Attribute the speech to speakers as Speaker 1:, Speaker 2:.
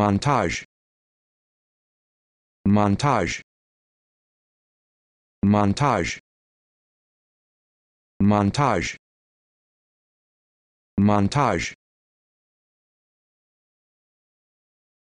Speaker 1: montage montage montage montage montage